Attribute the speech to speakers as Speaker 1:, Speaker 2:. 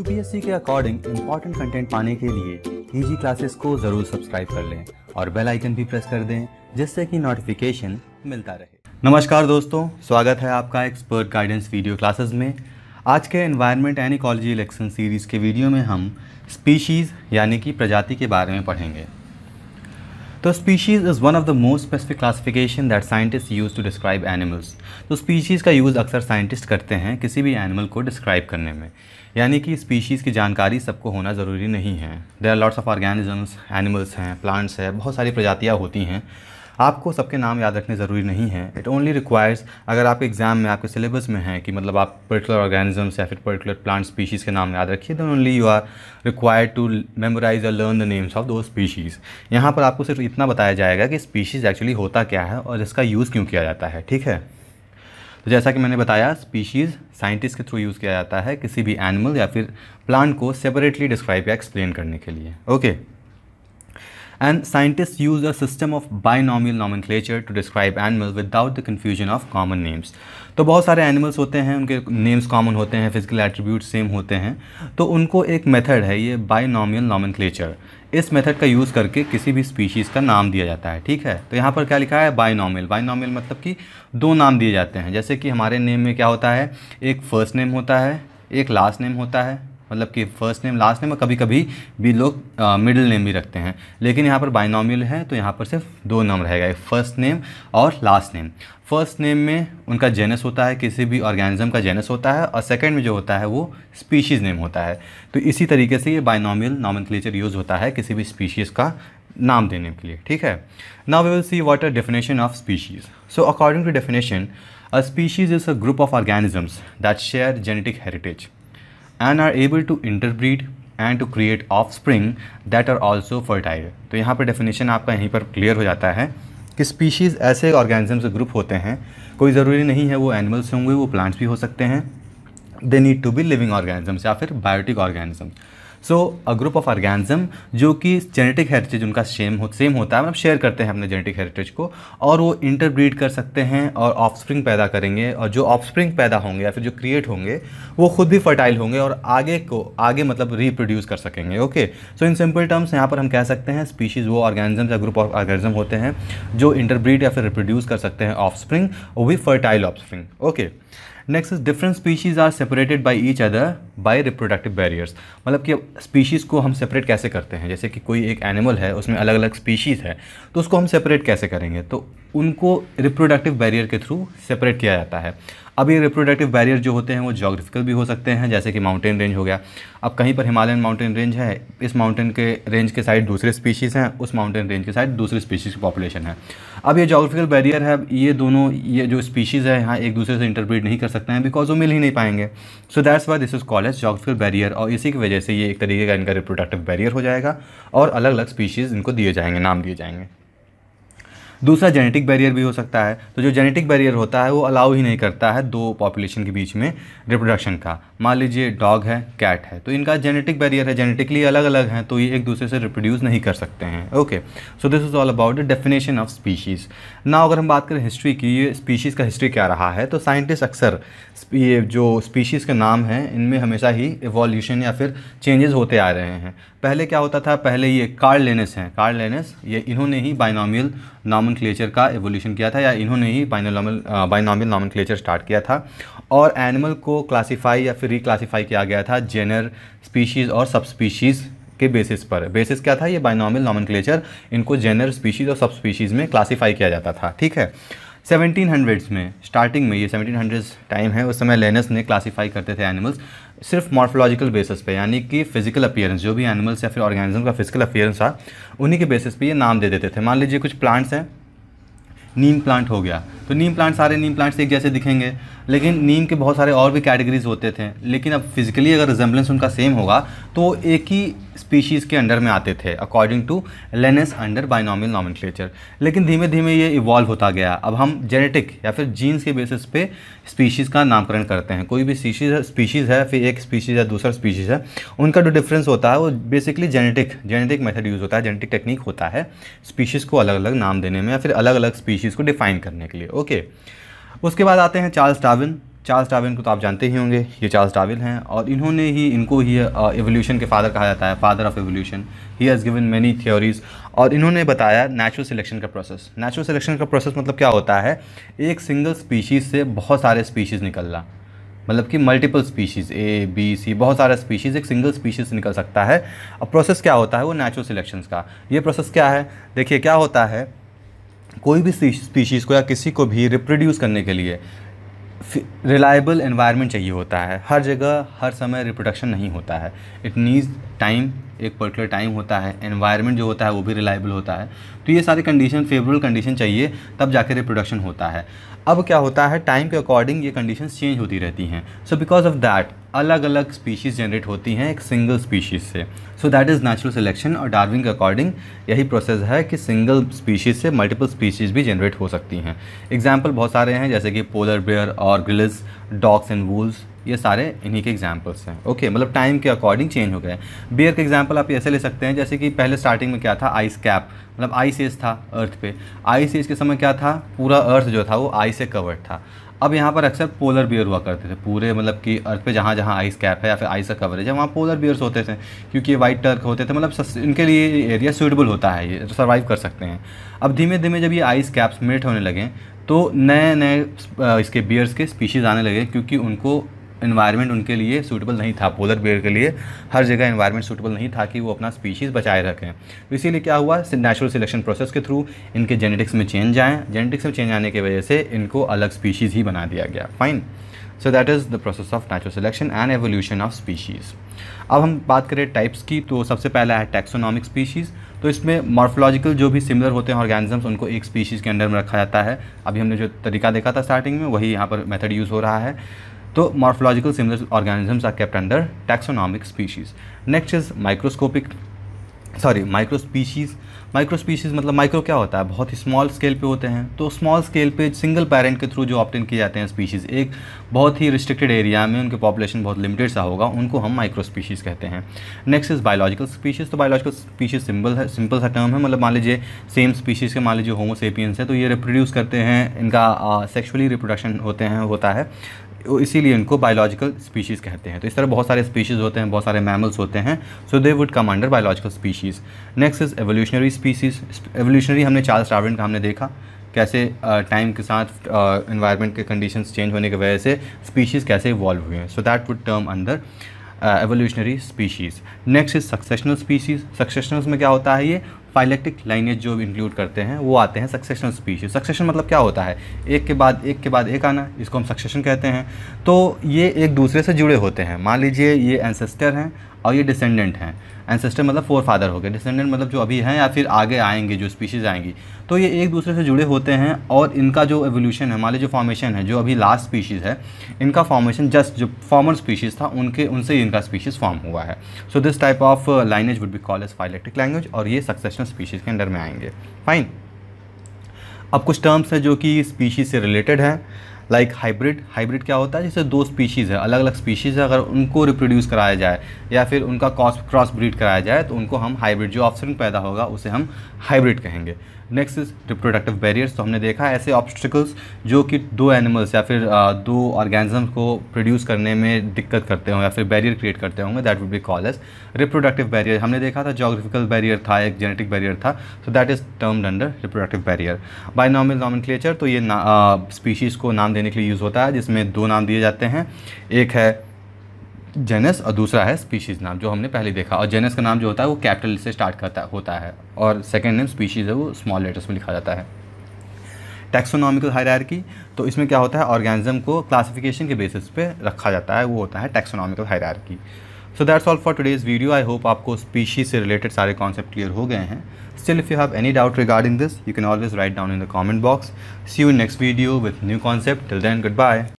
Speaker 1: UPSC के according important content पाने के लिए ईजी क्लासेस को जरूर सब्सक्राइब कर लें और बेल आइकन भी प्रेस कर दें जिससे कि नोटिफिकेशन मिलता रहे नमस्कार दोस्तों स्वागत है आपका एक्सपर्ट गाइडेंस वीडियो क्लासेस में आज के environment and ecology election series के वीडियो में हम स्पीशीज़ यानी कि प्रजाति के बारे में पढ़ेंगे तो species is one of the most specific classification that scientist use to describe animals तो स्पीशीज़ का यूज़ अक्सर साइंटिस्ट करते हैं किसी भी एनिमल को डिस्क्राइब करने में यानी कि स्पीशीज़ की जानकारी सबको होना ज़रूरी नहीं है there are lots of organisms animals हैं प्लांट्स हैं बहुत सारी प्रजातियाँ होती हैं आपको सबके नाम याद रखने ज़रूरी नहीं है इट ओनली रिक्वायर्स अगर आपके एग्जाम में आपके सिलेबस में है कि मतलब आप पर्टिकुलर ऑर्गेनिजम्स या फिर पर्टिकुलर प्लांट स्पीशीज़ के नाम याद रखिए then only you are required to memorise और learn the names of those species यहाँ पर आपको सिर्फ इतना बताया जाएगा कि स्पीशीज़ एक्चुअली होता क्या है और इसका यूज़ क्यों किया जाता है ठीक है तो जैसा कि मैंने बताया स्पीशीज़ साइंटिस्ट के थ्रू यूज़ किया जाता है किसी भी एनिमल या फिर प्लांट को सेपरेटली डिस्क्राइब या एक्सप्लेन करने के लिए okay okay. and scientists use a system of binomial nomenclature to describe animals without the confusion of common names. तो बहुत सारे एनिमल्स होते हैं उनके नेम्स कॉमन होते हैं फिजिकल एट्रीब्यूट सेम होते हैं तो उनको एक method है ये binomial nomenclature. इस मेथड का यूज़ करके किसी भी स्पीशीज़ का नाम दिया जाता है ठीक है तो यहाँ पर क्या लिखा है बाइनॉमियल बाइनॉमियल मतलब कि दो नाम दिए जाते हैं जैसे कि हमारे नेम में क्या होता है एक फ़र्स्ट नेम होता है एक लास्ट नेम होता है मतलब कि फर्स्ट नेम लास्ट नेम और कभी कभी भी लोग मिडिल नेम भी रखते हैं लेकिन यहाँ पर बाइनॉमियल है तो यहाँ पर सिर्फ दो नाम रहेगा एक फ़र्स्ट नेम और लास्ट नेम फर्स्ट नेम में उनका जेनस होता है किसी भी ऑर्गेनिज्म का जेनस होता है और सेकेंड में जो होता है वो स्पीशीज़ नेम होता है तो इसी तरीके से ये बाइनॉमियल नॉमन यूज़ होता है किसी भी स्पीशीज़ का नाम देने के लिए ठीक है now we will see what are definition of species so according to definition a species is a group of organisms that share genetic heritage and are able to interbreed and to create offspring that are also fertile तो यहाँ पर definition आपका यहीं पर clear हो जाता है कि स्पीशीज़ ऐसे ऑर्गेनिज्म से ग्रुप होते हैं कोई ज़रूरी नहीं है वो एनिमल्स होंगे वो प्लांट्स भी हो सकते हैं they need to be living organisms या फिर biotic organisms so a group of organism जो कि जेनेटिक हेरिटेज उनका सेम हो सेम होता है मतलब शेयर करते हैं अपने जेनेटिक हेरिटेज को और वो इंटरब्रीड कर सकते हैं और ऑफस्प्रिंग पैदा करेंगे और जो ऑफस्प्रिंग पैदा होंगे या फिर जो क्रिएट होंगे वो खुद भी फर्टाइल होंगे और आगे को आगे मतलब रिप्रोड्यूस कर सकेंगे okay so in simple terms यहाँ पर हम कह सकते हैं स्पीशीज़ वो ऑर्गेनिज्म या ग्रुप ऑफ ऑर्गेनिज्म होते हैं जो इंटरब्रीड या फिर रिप्रोड्यूस कर सकते हैं ऑफस्प्रिंग वो भी fertile offspring okay next is different species are separated by each other by reproductive barriers मतलब कि स्पीशीज़ को हम सेपरेट कैसे करते हैं जैसे कि कोई एक एनिमल है उसमें अलग अलग स्पीशीज़ है तो उसको हम सेपरेट कैसे करेंगे तो उनको रिप्रोडक्टिव बैरियर के थ्रू सेपरेट किया जाता है अब ये रिप्रोडक्टिव बैरियर जो होते हैं वो जोग्राफिकल भी हो सकते हैं जैसे कि माउंटेन रेंज हो गया अब कहीं पर हिमालयन माउंटेन रेंज है इस माउंटेन के रेंज के साइड दूसरे स्पीशीज़ हैं उस माउंटेन रेंज के साइड दूसरी स्पीशीज़ की पॉपुलेशन है अब ये जोग्राफिकल बैरियर है ये दोनों ये जो स्पीशीज़ है यहाँ एक दूसरे से इंटरप्रीट नहीं कर सकते हैं बिकॉज वो मिल ही नहीं पाएंगे so that's why this is call as geographical barrier और इसी की वजह से ये एक तरीके का इनका रिप्रोडक्टिव बैरियर हो जाएगा और अलग अलग स्पीशीज़ इनको दिए जाएंगे नाम दिए जाएंगे दूसरा जेनेटिक बैरियर भी हो सकता है तो जो जेनेटिक बैरियर होता है वो अलाउ ही नहीं करता है दो पॉपुलेशन के बीच में रिप्रोडक्शन का मान लीजिए डॉग है कैट है तो इनका जेनेटिक बैरियर है जेनेटिकली अलग अलग हैं तो ये एक दूसरे से रिप्रोड्यूस नहीं कर सकते हैं okay so this is all about the definition of species ना अगर हम बात करें हिस्ट्री की ये स्पीशीज़ का हिस्ट्री क्या रहा है तो साइंटिस्ट अक्सर ये जो स्पीशीज़ के नाम हैं इनमें हमेशा ही इवोल्यूशन या फिर चेंजेस होते आ रहे हैं पहले क्या होता था पहले ये कार्ड लेनेस हैं कार्ड लेनेस ये इन्होंने ही बाइनोमियल नाम नॉमन का एवोल्यूशन किया था या इन्होंने ही बाइनोलॉमल बाइनॉमियल नॉमन स्टार्ट किया था और एनिमल को क्लासीफाई या फिर रिक्लासीफाई किया गया था जेनर स्पीशीज़ और सब स्पीशीज़ के बेसिस पर बेसिस क्या था ये बाइनॉमल नॉमन इनको जेनर स्पीशीज़ और सब स्पीशीज़ में क्लासीफाई किया जाता था ठीक है सेवनटीन हंड्रेड्स में स्टार्टिंग में ये सेवनटीन हंड्रेड्स टाइम है उस समय लेनस ने क्लासीफाई करते थे एनिमल्स सिर्फ मॉर्फोलॉजिकल बेसिस पे यानी कि फिजिकल अपीयरेंस जो भी एनिमल्स या फिर ऑर्गेनिज्म का फिजिकल अपीयरेंस था उन्हीं के बेसिस पे ये नाम दे देते थे मान लीजिए कुछ प्लांट्स हैं नीम प्लांट हो गया तो नीम प्लांट सारे नीम प्लांट्स एक जैसे दिखेंगे लेकिन नीम के बहुत सारे और भी कैटेगरीज होते थे लेकिन अब फिजिकली अगर रिजेंबलेंस उनका सेम होगा तो एक ही स्पीशीज़ के अंडर में आते थे according to Linnaeus under binomial nomen लेकिन धीमे धीमे ये इवॉल्व होता गया अब हम जेनेटिक या फिर जीन्स के बेसिस पे स्पीशीज़ का नामकरण करते हैं कोई भी स्पीशीज़ है स्पीशीज़ है फिर एक स्पीशीज़ है दूसरा स्पीशीज़ है उनका जो डिफरेंस होता है वो basically genetic genetic method use होता है जेनेटिक टेक्निक होता है स्पीशीज़ को अलग अलग नाम देने में या फिर अलग अलग स्पीशीज़ स्पीशीज़ को डिफाइन करने के लिए ओके उसके बाद आते हैं चार्ल्स डार्विन चार्ल्स डार्विन को तो आप जानते ही होंगे ये चार्ल्स डार्विन हैं और इन्होंने ही इनको ही एवोल्यूशन के फादर कहा जाता है father of evolution he has given many theories और इन्होंने बताया नेचुरल सिलेक्शन का प्रोसेस नेचुरल सिलेक्शन का प्रोसेस मतलब क्या होता है एक सिंगल स्पीशीज़ से बहुत सारे स्पीशीज़ निकलना मतलब कि multiple species A B C बहुत सारे स्पीशीज़ एक सिंगल स्पीशीज़ से निकल सकता है अब प्रोसेस क्या होता है वो नेचुरल सिलेक्शन का ये प्रोसेस क्या है देखिए क्या होता है कोई भी स्पीशीज़ को या किसी को भी रिप्रोड्यूस करने के लिए रिलायबल इन्वायरमेंट चाहिए होता है हर जगह हर समय रिप्रोडक्शन नहीं होता है इट नीड्स टाइम एक पर्टिकुलर टाइम होता है इन्वायरमेंट जो होता है वो भी रिलायबल होता है तो ये सारी कंडीशन फेवरेबल कंडीशन चाहिए तब जाके रिप्रोडक्शन होता है अब क्या होता है टाइम के अकॉर्डिंग ये कंडीशन चेंज होती रहती हैं सो बिकॉज ऑफ दैट अलग अलग स्पीशीज़ जनरेट होती हैं एक सिंगल स्पीशीज़ से so that is natural selection और डार्विन के अकॉर्डिंग यही प्रोसेस है कि सिंगल स्पीशीज़ से मल्टीपल स्पीशीज़ भी जनरेट हो सकती हैं एग्जाम्पल बहुत सारे हैं जैसे कि पोलर बेयर और ग्रिल्स डॉग्स एंड वूल्स ये सारे इन्हीं के एग्जाम्पल्स हैं ओके मतलब टाइम के अकॉर्डिंग चेंज हो गए बियर के एग्जाम्पल आप ऐसे ले सकते हैं जैसे कि पहले स्टार्टिंग में क्या था आइस कैप मतलब आइस एज था अर्थ पे आइस एज के समय क्या था पूरा अर्थ जो था वो आइस से कवर्ड था अब यहाँ पर अक्सर पोलर बियर हुआ करते थे पूरे मतलब कि अर्थ पे जहाँ जहाँ आइस कैप है या फिर आइस का कवरेज है वहाँ पोलर बियर्स होते थे क्योंकि ये वाइट टर्क होते थे मतलब इनके लिए एरिया सूटेबल होता है ये सर्वाइव कर सकते हैं अब धीमे धीमे जब ये आइस कैप्स मेट होने लगे तो नए नए इसके बियर्स के स्पीशीज़ आने लगे क्योंकि उनको इन्वायरमेंट उनके लिए सूटेबल नहीं था पोलर बेयर के लिए हर जगह इन्वायरमेंट सूटेबल नहीं था कि वो अपना स्पीशीज़ बचाए रखें तो इसीलिए क्या हुआ नेचुरल सिलेक्शन प्रोसेस के थ्रू इनके जेनेटिक्स में चेंज आए जेनेटिक्स में चेंज आने की वजह से इनको अलग स्पीशीज़ ही बना दिया गया fine so that is the process of natural selection and evolution of species अब हम बात करें टाइप्स की तो सबसे पहला है टैक्सोनॉमिक स्पीशीज़ तो इसमें मॉर्फोलॉजिकल जो भी सिमिलर होते हैं ऑर्गेनिजम्स उनको एक स्पीशीज़ के अंडर में रखा जाता है अभी हमने जो तरीका देखा था स्टार्टिंग में वही यहाँ पर मेथड यूज़ हो रहा है तो morphological similar organisms are kept under taxonomic species next is microscopic sorry micro species micro species मतलब माइक्रो क्या होता है बहुत ही स्मॉल स्केल पे होते हैं तो स्मॉल स्केल पे सिंगल पेरेंट के थ्रू जो ऑप्टेन किए जाते हैं स्पीशीज़ एक बहुत ही रिस्ट्रिक्टेड एरिया में उनके पॉपुलेशन बहुत लिमिटेड सा होगा उनको हम माइक्रो स्पीशीज़ कहते हैं नेक्स्ट इज़ बायोलॉजिकल स्पीशीज़ तो बायोलॉजिकल स्पीशीज़ सिंपल है सिंपल सा टर्म है मतलब मान लीजिए सेम स्पीशीज़ के मान लीजिए होमोसेपियंस है तो ये रिप्रोड्यूस करते हैं इनका सेक्शुअली रिप्रोडक्शन होते हैं होता है इसीलिए इनको बायोलॉजिकल स्पीशीज़ कहते हैं तो इस तरह बहुत सारे स्पीशीज़ होते हैं बहुत सारे मैमल्स होते हैं so they would come under biological species next is evolutionary species evolutionary हमने चार्ल्स डार्विन का हमने देखा कैसे टाइम के साथ इन्वायरमेंट के कंडीशंस चेंज होने की वजह से स्पीशीज़ कैसे इवॉल्व हुए हैं so that would term under evolutionary species next is successional species सक्सेशनल्स में क्या होता है ये फाइलेक्टिक लाइनेज जो इंक्लूड करते हैं वो आते हैं सक्सेशनल स्पीशीज सक्सेशन मतलब क्या होता है एक के बाद एक के बाद एक आना इसको हम सक्सेशन कहते हैं तो ये एक दूसरे से जुड़े होते हैं मान लीजिए ये एंसेस्टर हैं और ये डिसेंडेंट हैं एंसेस्टर मतलब फोर फादर हो गए डिसेंडेंट मतलब जो अभी हैं या फिर आगे आएंगे जो स्पीशीज़ आएंगी तो ये एक दूसरे से जुड़े होते हैं और इनका जो एवोल्यूशन है हमारे जो फॉर्मेशन है जो अभी लास्ट स्पीशीज़ है इनका फॉर्मेशन जस्ट जो फॉर्मर स्पीशीज़ था उनके उनसे ही इनका स्पीशीज़ फॉर्म हुआ है so this type of lineage would be call as phyletic language और ये सक्सेशनल स्पीशीज़ के अंडर में आएंगे फाइन अब कुछ टर्म्स हैं जो कि स्पीशीज़ से रिलेटेड हैं लाइक हाइब्रिड हाइब्रिड क्या होता है जैसे दो स्पीशीज़ है अलग अलग स्पीशीज़ है अगर उनको रिप्रोड्यूस कराया जाए या फिर उनका क्रॉस ब्रीड कराया जाए तो उनको हम हाइब्रिड जो ऑप्शन पैदा होगा उसे हम हाइब्रिड कहेंगे नेक्स्ट इज रिप्रोडक्टिव बैरियर्स तो हमने देखा ऐसे ऑब्स्टिकल्स जो कि दो एनिमल्स या फिर दो ऑर्गेनिज्म को प्रोड्यूस करने में दिक्कत करते हों या फिर बैरियर क्रिएट करते होंगे that would be call as reproductive barrier हमने देखा था जोग्राफिकल बैरियर था एक जेनेटिक बैरियर था so that is termed under reproductive barrier by नॉमिल नॉमिन तो ये स्पीशीज़ को नाम देने के लिए यूज़ होता है जिसमें दो नाम दिए जाते हैं एक है जेनस और दूसरा है स्पीशीज़ नाम जो हमने पहले देखा और जेनस का नाम जो होता है वो कैपिटल से स्टार्ट करता होता है और सेकेंड नेम स्पीशीज़ है वो स्मॉल लेटर्स में लिखा जाता है टैक्सोनॉमिकल हायर तो इसमें क्या होता है ऑर्गेनिज्म को क्लासिफिकेशन के बेसिस पे रखा जाता है वो होता है taxonomical higher so that's all for today's video I hope आपको स्पीशीज से रिलेटेड सारे कॉन्सेप्ट क्लियर हो गए हैं still if you have any doubt regarding this you can always write down in the comment box see you next video with new concept till then good bye